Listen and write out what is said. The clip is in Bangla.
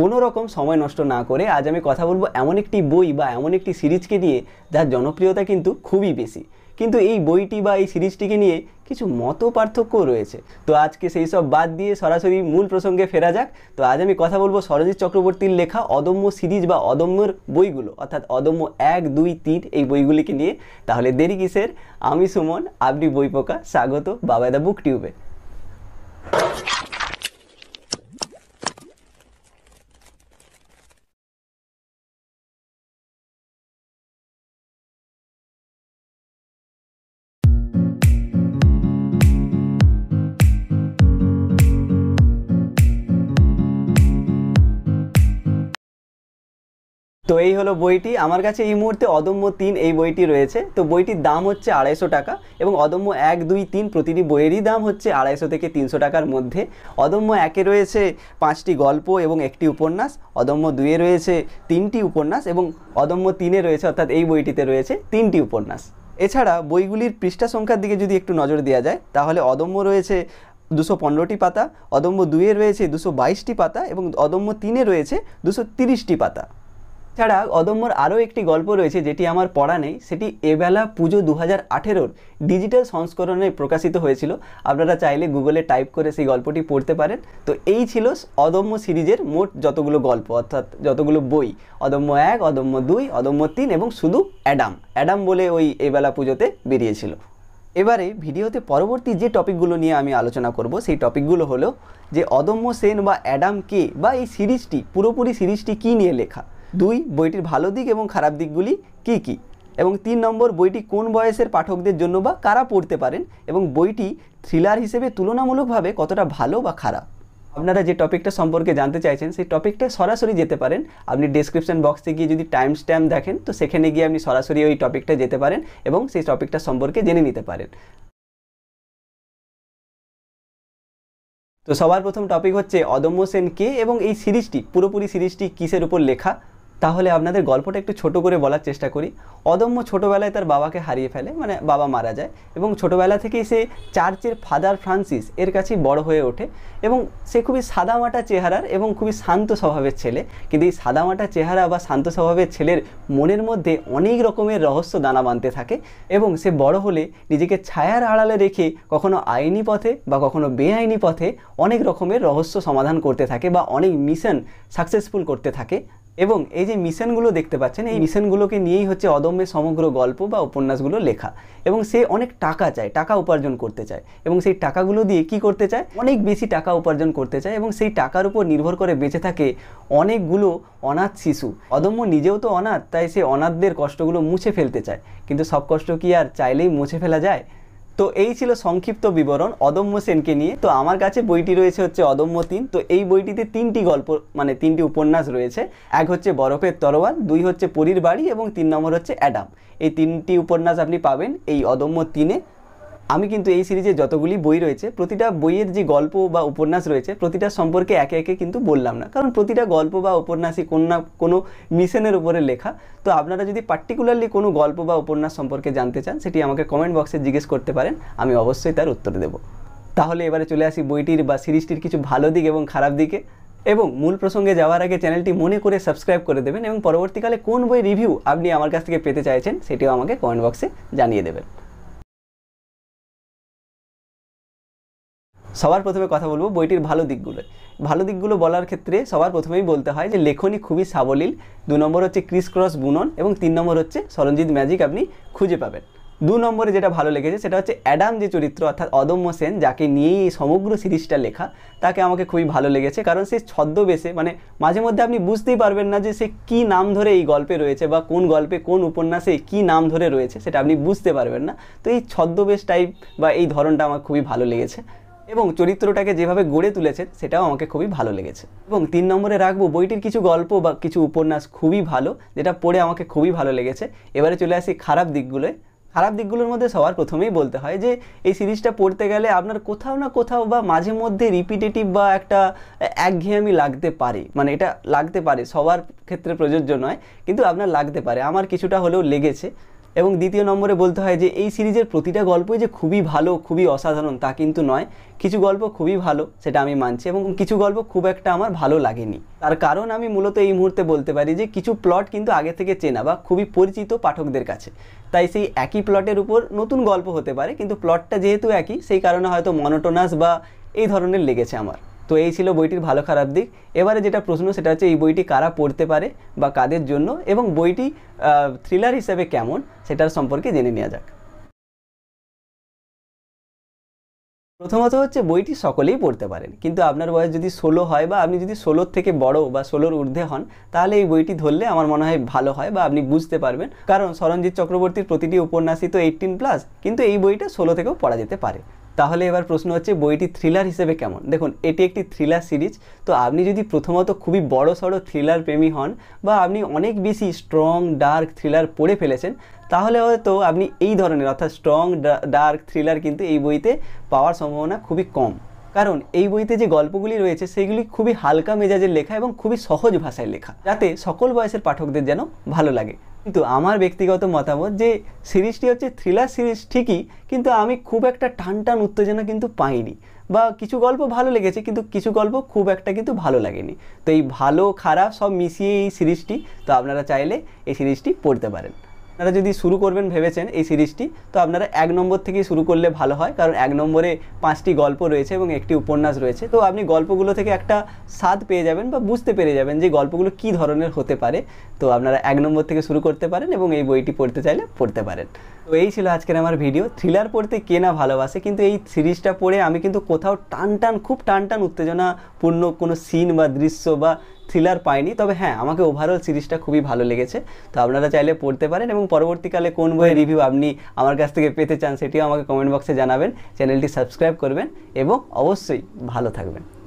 কোনো রকম সময় নষ্ট না করে আজ আমি কথা বলবো এমন একটি বই বা এমন একটি সিরিজকে নিয়ে যার জনপ্রিয়তা কিন্তু খুবই বেশি কিন্তু এই বইটি বা এই সিরিজটিকে নিয়ে কিছু মত পার্থক্য রয়েছে তো আজকে সেই সব বাদ দিয়ে সরাসরি মূল প্রসঙ্গে ফেরা যাক তো আজ আমি কথা বলবো সরজিৎ চক্রবর্তীর লেখা অদম্য সিরিজ বা অদম্যর বইগুলো অর্থাৎ অদম্য এক দুই তিন এই বইগুলিকে নিয়ে তাহলে দেরি কিসের আমি সুমন আপনি বই পোকা স্বাগত বাবাদা বুক টিউবে তো এই হলো বইটি আমার কাছে এই মুহূর্তে অদম্য তিন এই বইটি রয়েছে তো বইটির দাম হচ্ছে আড়াইশো টাকা এবং অদম্য এক দুই তিন প্রতিটি বইয়েরই দাম হচ্ছে আড়াইশো থেকে তিনশো টাকার মধ্যে অদম্য একে রয়েছে পাঁচটি গল্প এবং একটি উপন্যাস অদম্য দুয়ে রয়েছে তিনটি উপন্যাস এবং অদম্য তিনে রয়েছে অর্থাৎ এই বইটিতে রয়েছে তিনটি উপন্যাস এছাড়া বইগুলির পৃষ্ঠা সংখ্যার দিকে যদি একটু নজর দেওয়া যায় তাহলে অদম্য রয়েছে দুশো পনেরোটি পাতা অদম্য দুয়ে রয়েছে দুশো বাইশটি পাতা এবং অদম্য তিনে রয়েছে দুশো তিরিশটি পাতা ছাড়া অদম্যর আরও একটি গল্প রয়েছে যেটি আমার পড়া নেই সেটি এবেলা পুজো দু হাজার আঠেরোর ডিজিটাল সংস্করণে প্রকাশিত হয়েছিল আপনারা চাইলে গুগলে টাইপ করে সেই গল্পটি পড়তে পারেন তো এই ছিল অদম্য সিরিজের মোট যতগুলো গল্প অর্থাৎ যতগুলো বই অদম্য এক অদম্য দুই অদম্য তিন এবং শুধু অ্যাডাম অ্যাডাম বলে ওই এবেলা পুজোতে বেরিয়েছিল এবারে ভিডিওতে পরবর্তী যে টপিকগুলো নিয়ে আমি আলোচনা করব সেই টপিকগুলো হলো যে অদম্য সেন বা অ্যাডাম কে বা এই সিরিজটি পুরোপুরি সিরিজটি কী নিয়ে লেখা দুই বইটির ভালো দিক এবং খারাপ দিকগুলি কি কি এবং তিন নম্বর বইটি কোন বয়সের পাঠকদের জন্য বা কারা পড়তে পারেন এবং বইটি থ্রিলার হিসেবে তুলনামূলকভাবে কতটা ভালো বা খারাপ আপনারা যে টপিকটা সম্পর্কে জানতে চাইছেন সেই টপিকটা সরাসরি যেতে পারেন আপনি ডিসক্রিপশন বক্সে গিয়ে যদি টাইম স্ট্যাম্প দেখেন তো সেখানে গিয়ে আপনি সরাসরি ওই টপিকটা যেতে পারেন এবং সেই টপিকটা সম্পর্কে জেনে নিতে পারেন তো সবার প্রথম টপিক হচ্ছে অদম্য সেন কে এবং এই সিরিজটি পুরোপুরি সিরিজটি কিসের উপর লেখা তাহলে আপনাদের গল্পটা একটু ছোট করে বলার চেষ্টা করি অদম্য ছোটোবেলায় তার বাবাকে হারিয়ে ফেলে মানে বাবা মারা যায় এবং ছোটোবেলা থেকেই সে চার্চের ফাদার ফ্রান্সিস এর কাছেই বড় হয়ে ওঠে এবং সে খুবই সাদামাটা চেহারার এবং খুবই শান্ত স্বভাবের ছেলে কিন্তু এই সাদামাটা চেহারা বা শান্ত স্বভাবের ছেলের মনের মধ্যে অনেক রকমের রহস্য দানা বাঁধতে থাকে এবং সে বড় হলে নিজেকে ছায়ার আড়ালে রেখে কখনো আইনি পথে বা কখনো বেআইনি পথে অনেক রকমের রহস্য সমাধান করতে থাকে বা অনেক মিশন সাকসেসফুল করতে থাকে এবং এই যে মিশনগুলো দেখতে পাচ্ছেন এই মিশনগুলোকে নিয়েই হচ্ছে অদম্যের সমগ্র গল্প বা উপন্যাসগুলো লেখা এবং সে অনেক টাকা চায় টাকা উপার্জন করতে চায় এবং সেই টাকাগুলো দিয়ে কি করতে চায় অনেক বেশি টাকা উপার্জন করতে চায় এবং সেই টাকার উপর নির্ভর করে বেঁচে থাকে অনেকগুলো অনাথ শিশু অদম্য নিজেও তো অনাথ তাই সে অনাথদের কষ্টগুলো মুছে ফেলতে চায় কিন্তু সব কষ্ট কি আর চাইলেই মুছে ফেলা যায় তো এই ছিল সংক্ষিপ্ত বিবরণ অদম্য সেনকে নিয়ে তো আমার কাছে বইটি রয়েছে হচ্ছে অদম্য তিন তো এই বইটিতে তিনটি গল্প মানে তিনটি উপন্যাস রয়েছে এক হচ্ছে বরফের তরোয়াল দুই হচ্ছে পরীর বাড়ি এবং তিন নম্বর হচ্ছে অ্যাডাম এই তিনটি উপন্যাস আপনি পাবেন এই অদম্য তিনে আমি কিন্তু এই সিরিজে যতগুলি বই রয়েছে প্রতিটা বইয়ের যে গল্প বা উপন্যাস রয়েছে প্রতিটা সম্পর্কে একে একে কিন্তু বললাম না কারণ প্রতিটা গল্প বা উপন্যাসই কোনো না কোনো মিশনের উপরে লেখা তো আপনারা যদি পার্টিকুলারলি কোনো গল্প বা উপন্যাস সম্পর্কে জানতে চান সেটি আমাকে কমেন্ট বক্সে জিজ্ঞেস করতে পারেন আমি অবশ্যই তার উত্তর দেব তাহলে এবারে চলে আসি বইটির বা সিরিজটির কিছু ভালো দিক এবং খারাপ দিকে এবং মূল প্রসঙ্গে যাওয়ার আগে চ্যানেলটি মনে করে সাবস্ক্রাইব করে দেবেন এবং পরবর্তীকালে কোন বই রিভিউ আপনি আমার কাছ থেকে পেতে চাইছেন সেটিও আমাকে কমেন্ট বক্সে জানিয়ে দেবেন সবার প্রথমে কথা বলবো বইটির ভালো দিকগুলো ভালো দিকগুলো বলার ক্ষেত্রে সবার প্রথমেই বলতে হয় যে লেখনী খুবই সাবলীল দু নম্বর হচ্ছে ক্রিস ক্রস বুনন এবং তিন নম্বর হচ্ছে সরঞ্জিৎ ম্যাজিক আপনি খুঁজে পাবেন দু নম্বরে যেটা ভালো লেগেছে সেটা হচ্ছে অ্যাডাম যে চরিত্র অর্থাৎ অদম্য সেন যাকে নিয়েই সমগ্র সিরিজটা লেখা তাকে আমাকে খুবই ভালো লেগেছে কারণ সে ছদ্মবেশে মানে মাঝে মধ্যে আপনি বুঝতেই পারবেন না যে সে কি নাম ধরে এই গল্পে রয়েছে বা কোন গল্পে কোন উপন্যাসে কি নাম ধরে রয়েছে সেটা আপনি বুঝতে পারবেন না তো এই ছদ্মবেশ টাইপ বা এই ধরনটা আমার খুবই ভালো লেগেছে এবং চরিত্রটাকে যেভাবে গড়ে তুলেছেন সেটাও আমাকে খুবই ভালো লেগেছে এবং তিন নম্বরে রাখবো বইটির কিছু গল্প বা কিছু উপন্যাস খুবই ভালো যেটা পড়ে আমাকে খুবই ভালো লেগেছে এবারে চলে আসি খারাপ দিকগুলোয় খারাপ দিকগুলোর মধ্যে সবার প্রথমেই বলতে হয় যে এই সিরিজটা পড়তে গেলে আপনার কোথাও না কোথাও বা মাঝে মধ্যে রিপিটেটিভ বা একটা একঘেয়েমি লাগতে পারে মানে এটা লাগতে পারে সবার ক্ষেত্রে প্রযোজ্য নয় কিন্তু আপনার লাগতে পারে আমার কিছুটা হলেও লেগেছে এবং দ্বিতীয় নম্বরে বলতে হয় যে এই সিরিজের প্রতিটা গল্পই যে খুবই ভালো খুবই অসাধারণ তা কিন্তু নয় কিছু গল্প খুবই ভালো সেটা আমি মানছি এবং কিছু গল্প খুব একটা আমার ভালো লাগেনি তার কারণ আমি মূলত এই মুহূর্তে বলতে পারি যে কিছু প্লট কিন্তু আগে থেকে চেনা বা খুবই পরিচিত পাঠকদের কাছে তাই সেই একই প্লটের উপর নতুন গল্প হতে পারে কিন্তু প্লটটা যেহেতু একই সেই কারণে হয়তো মনোটোনাস বা এই ধরনের লেগেছে আমার তো এই ছিল বইটির ভালো খারাপ দিক এবারে যেটা প্রশ্ন সেটা হচ্ছে এই বইটি কারা পড়তে পারে বা কাদের জন্য এবং বইটি থ্রিলার হিসেবে কেমন সেটার সম্পর্কে জেনে নেওয়া যাক প্রথমত হচ্ছে বইটি সকলেই পড়তে পারেন কিন্তু আপনার বয়স যদি ষোলো হয় বা আপনি যদি ষোলোর থেকে বড় বা ষোলোর ঊর্ধ্বে হন তাহলে এই বইটি ধরলে আমার মনে হয় ভালো হয় বা আপনি বুঝতে পারবেন কারণ সরঞ্জিৎ চক্রবর্তীর প্রতিটি উপন্যাসই তো এইটিন প্লাস কিন্তু এই বইটা ষোলো থেকেও পড়া যেতে পারে তাহলে এবার প্রশ্ন হচ্ছে বইটি থ্রিলার হিসেবে কেমন দেখুন এটি একটি থ্রিলার সিরিজ তো আপনি যদি প্রথমত খুবই বড় সড়ো থ্রিলার প্রেমী হন বা আপনি অনেক বেশি স্ট্রং ডার্ক থ্রিলার পড়ে ফেলেছেন তাহলে হয়তো আপনি এই ধরনের অর্থাৎ স্ট্রং ডার্ক থ্রিলার কিন্তু এই বইতে পাওয়ার সম্ভাবনা খুবই কম কারণ এই বইতে যে গল্পগুলি রয়েছে সেগুলি খুবই হালকা মেজাজের লেখা এবং খুবই সহজ ভাষায় লেখা যাতে সকল বয়সের পাঠকদের যেন ভালো লাগে কিন্তু আমার ব্যক্তিগত মতামত যে সিরিজটি হচ্ছে থ্রিলার সিরিজ ঠিকই কিন্তু আমি খুব একটা টান টান উত্তেজনা কিন্তু পাইনি বা কিছু গল্প ভালো লেগেছে কিন্তু কিছু গল্প খুব একটা কিন্তু ভালো লাগেনি তো এই ভালো খারাপ সব মিশিয়ে এই সিরিজটি তো আপনারা চাইলে এই সিরিজটি পড়তে পারেন আপনারা যদি শুরু করবেন ভেবেছেন এই সিরিজটি তো আপনারা এক নম্বর থেকেই শুরু করলে ভালো হয় কারণ এক নম্বরে পাঁচটি গল্প রয়েছে এবং একটি উপন্যাস রয়েছে তো আপনি গল্পগুলো থেকে একটা স্বাদ পেয়ে যাবেন বা বুঝতে পেরে যাবেন যে গল্পগুলো কি ধরনের হতে পারে তো আপনারা এক নম্বর থেকে শুরু করতে পারেন এবং এই বইটি পড়তে চাইলে পড়তে পারেন তো এই ছিল আজকের আমার ভিডিও থ্রিলার পড়তে কে না ভালোবাসে কিন্তু এই সিরিজটা পড়ে আমি কিন্তু কোথাও টান টান খুব টান টান উত্তেজনাপূর্ণ কোনো সিন বা দৃশ্য বা থ্রিলার পাইনি তবে হ্যাঁ আমাকে ওভারঅল সিরিজটা খুবই ভালো লেগেছে তো আপনারা চাইলে পড়তে পারেন এবং পরবর্তীকালে কোন বইয়ের রিভিউ হ্যাঁ। আপনি আমার কাছ থেকে পেতে চান সেটিও আমাকে কমেন্ট বক্সে জানাবেন চ্যানেলটি সাবস্ক্রাইব করবেন এবং অবশ্যই ভালো থাকবেন